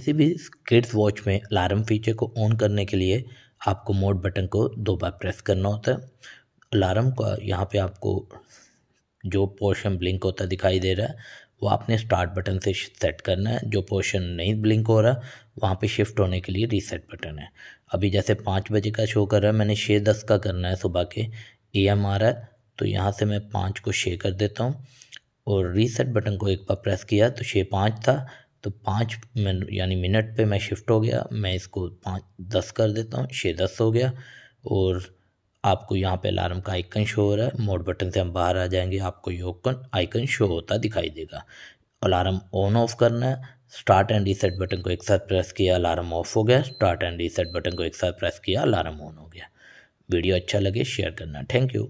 किसी भी kids watch में अलार्म फीचर को ऑन करने के लिए आपको मोड बटन को दो बार प्रेस करना होता है अलार्म का यहाँ पे आपको जो पोर्शन ब्लिंक होता दिखाई दे रहा है वो आपने स्टार्ट बटन से सेट करना है जो पोर्शन नहीं ब्लिंक हो रहा वहाँ पे शिफ्ट होने के लिए रीसेट बटन है अभी जैसे पाँच बजे का शो कर रहा है मैंने छः दस का करना है सुबह के ए एम आ रहा है तो यहाँ से मैं पाँच को छः कर देता हूँ और रीसेट बटन को एक बार प्रेस किया तो छः पाँच था तो पाँच यानी मिनट पे मैं शिफ्ट हो गया मैं इसको पाँच दस कर देता हूँ छः दस हो गया और आपको यहाँ पे अलार्म का आइकन शो हो रहा है मोड बटन से हम बाहर आ जाएंगे आपको ये आइकन शो होता दिखाई देगा अलार्म ऑन ऑफ करना है स्टार्ट एंड रीसेट बटन को एक साथ प्रेस किया अलार्म ऑफ हो गया स्टार्ट एंड रीसेट बटन को एक साथ प्रेस किया अलार्म ऑन हो गया वीडियो अच्छा लगे शेयर करना थैंक यू